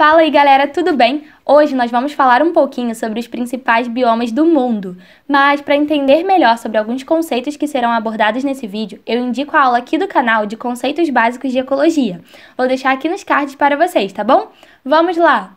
Fala aí galera, tudo bem? Hoje nós vamos falar um pouquinho sobre os principais biomas do mundo, mas para entender melhor sobre alguns conceitos que serão abordados nesse vídeo, eu indico a aula aqui do canal de conceitos básicos de ecologia. Vou deixar aqui nos cards para vocês, tá bom? Vamos lá!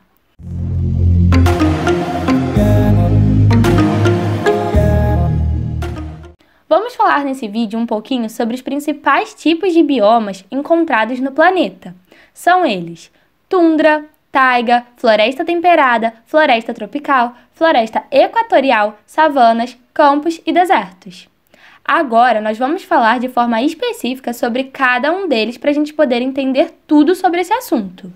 Vamos falar nesse vídeo um pouquinho sobre os principais tipos de biomas encontrados no planeta. São eles tundra, taiga, floresta temperada, floresta tropical, floresta equatorial, savanas, campos e desertos. Agora nós vamos falar de forma específica sobre cada um deles para a gente poder entender tudo sobre esse assunto.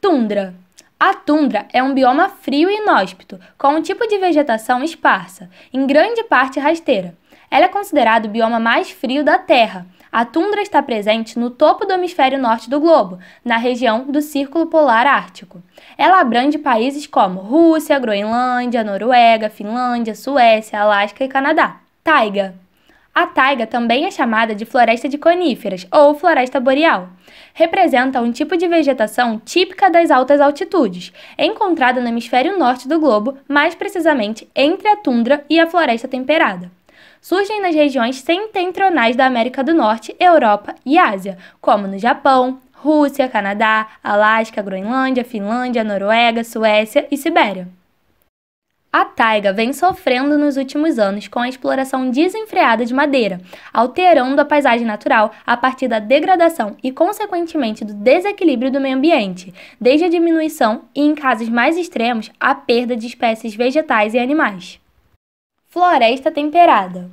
Tundra. A tundra é um bioma frio e inóspito, com um tipo de vegetação esparsa, em grande parte rasteira ela é considerada o bioma mais frio da Terra. A tundra está presente no topo do hemisfério norte do globo, na região do Círculo Polar Ártico. Ela abrange países como Rússia, Groenlândia, Noruega, Finlândia, Suécia, Alasca e Canadá. Taiga. A taiga também é chamada de floresta de coníferas ou floresta boreal. Representa um tipo de vegetação típica das altas altitudes, encontrada no hemisfério norte do globo, mais precisamente entre a tundra e a floresta temperada surgem nas regiões setentrionais da América do Norte, Europa e Ásia, como no Japão, Rússia, Canadá, Alasca, Groenlândia, Finlândia, Noruega, Suécia e Sibéria. A taiga vem sofrendo nos últimos anos com a exploração desenfreada de madeira, alterando a paisagem natural a partir da degradação e, consequentemente, do desequilíbrio do meio ambiente, desde a diminuição e, em casos mais extremos, a perda de espécies vegetais e animais. Floresta temperada.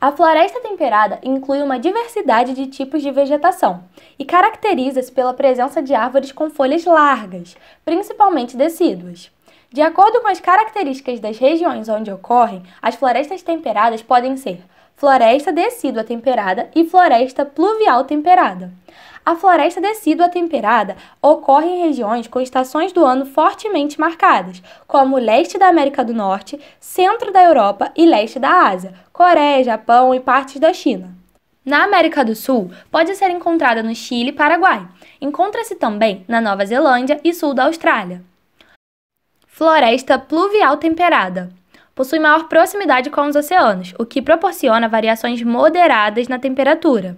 A floresta temperada inclui uma diversidade de tipos de vegetação e caracteriza-se pela presença de árvores com folhas largas, principalmente decíduas. De acordo com as características das regiões onde ocorrem, as florestas temperadas podem ser floresta decídua temperada e floresta pluvial temperada. A floresta decídua temperada ocorre em regiões com estações do ano fortemente marcadas, como o leste da América do Norte, centro da Europa e leste da Ásia, Coreia, Japão e partes da China. Na América do Sul, pode ser encontrada no Chile e Paraguai. Encontra-se também na Nova Zelândia e sul da Austrália. Floresta pluvial temperada. Possui maior proximidade com os oceanos, o que proporciona variações moderadas na temperatura.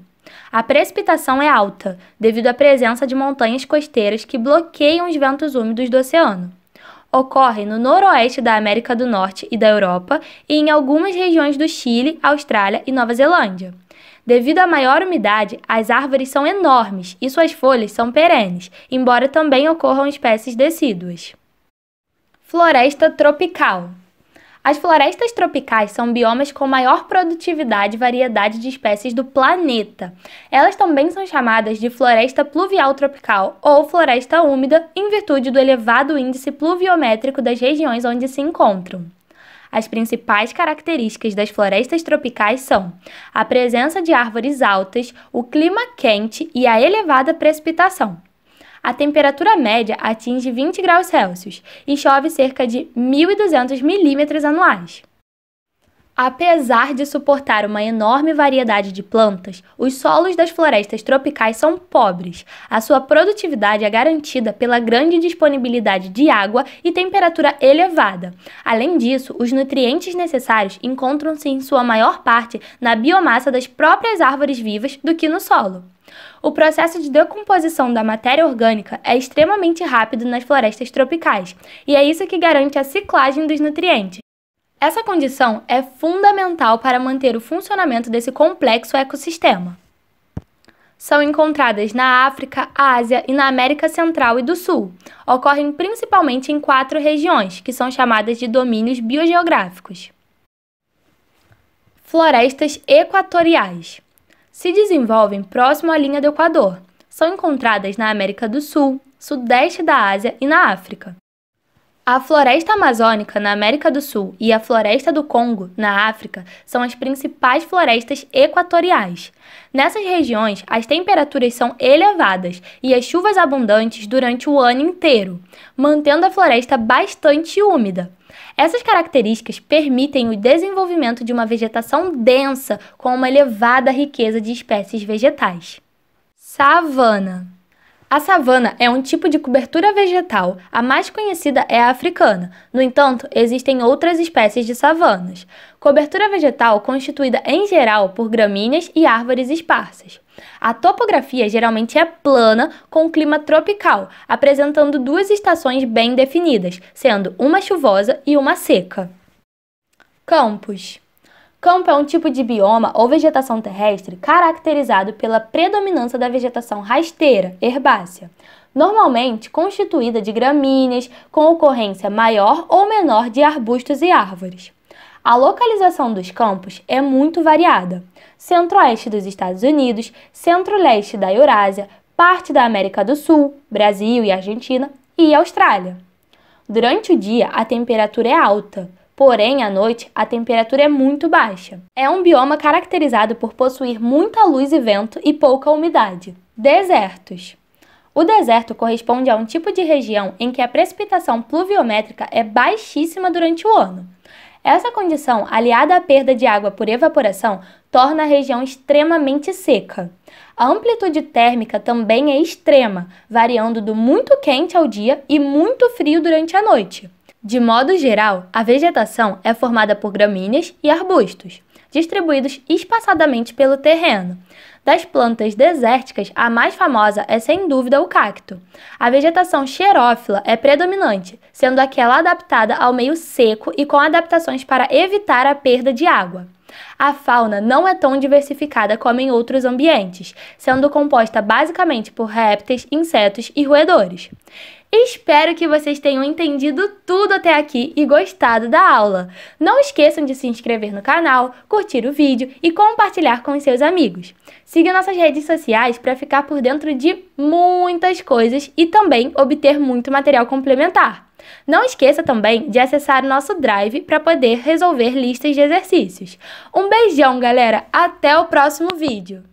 A precipitação é alta, devido à presença de montanhas costeiras que bloqueiam os ventos úmidos do oceano. Ocorre no noroeste da América do Norte e da Europa e em algumas regiões do Chile, Austrália e Nova Zelândia. Devido à maior umidade, as árvores são enormes e suas folhas são perenes, embora também ocorram espécies decíduas. Floresta tropical. As florestas tropicais são biomas com maior produtividade e variedade de espécies do planeta. Elas também são chamadas de floresta pluvial tropical ou floresta úmida, em virtude do elevado índice pluviométrico das regiões onde se encontram. As principais características das florestas tropicais são a presença de árvores altas, o clima quente e a elevada precipitação a temperatura média atinge 20 graus Celsius e chove cerca de 1.200 milímetros anuais. Apesar de suportar uma enorme variedade de plantas, os solos das florestas tropicais são pobres. A sua produtividade é garantida pela grande disponibilidade de água e temperatura elevada. Além disso, os nutrientes necessários encontram-se em sua maior parte na biomassa das próprias árvores vivas do que no solo. O processo de decomposição da matéria orgânica é extremamente rápido nas florestas tropicais, e é isso que garante a ciclagem dos nutrientes. Essa condição é fundamental para manter o funcionamento desse complexo ecossistema. São encontradas na África, Ásia e na América Central e do Sul. Ocorrem principalmente em quatro regiões, que são chamadas de domínios biogeográficos. Florestas equatoriais se desenvolvem próximo à linha do Equador. São encontradas na América do Sul, Sudeste da Ásia e na África. A floresta amazônica na América do Sul e a floresta do Congo na África são as principais florestas equatoriais. Nessas regiões, as temperaturas são elevadas e as chuvas abundantes durante o ano inteiro, mantendo a floresta bastante úmida. Essas características permitem o desenvolvimento de uma vegetação densa com uma elevada riqueza de espécies vegetais. Savana a savana é um tipo de cobertura vegetal, a mais conhecida é a africana. No entanto, existem outras espécies de savanas. Cobertura vegetal constituída em geral por gramíneas e árvores esparsas. A topografia geralmente é plana, com clima tropical, apresentando duas estações bem definidas, sendo uma chuvosa e uma seca. Campos Campo é um tipo de bioma ou vegetação terrestre caracterizado pela predominância da vegetação rasteira, herbácea, normalmente constituída de gramíneas, com ocorrência maior ou menor de arbustos e árvores. A localização dos campos é muito variada: centro-oeste dos Estados Unidos, centro-leste da Eurásia, parte da América do Sul, Brasil e Argentina e Austrália. Durante o dia, a temperatura é alta, porém à noite a temperatura é muito baixa. É um bioma caracterizado por possuir muita luz e vento e pouca umidade. Desertos. O deserto corresponde a um tipo de região em que a precipitação pluviométrica é baixíssima durante o ano. Essa condição, aliada à perda de água por evaporação, torna a região extremamente seca. A amplitude térmica também é extrema, variando do muito quente ao dia e muito frio durante a noite. De modo geral, a vegetação é formada por gramíneas e arbustos, distribuídos espaçadamente pelo terreno. Das plantas desérticas, a mais famosa é sem dúvida o cacto. A vegetação xerófila é predominante, sendo aquela adaptada ao meio seco e com adaptações para evitar a perda de água. A fauna não é tão diversificada como em outros ambientes, sendo composta basicamente por répteis, insetos e roedores. Espero que vocês tenham entendido tudo até aqui e gostado da aula. Não esqueçam de se inscrever no canal, curtir o vídeo e compartilhar com seus amigos. Siga nossas redes sociais para ficar por dentro de muitas coisas e também obter muito material complementar. Não esqueça também de acessar nosso Drive para poder resolver listas de exercícios. Um beijão, galera! Até o próximo vídeo!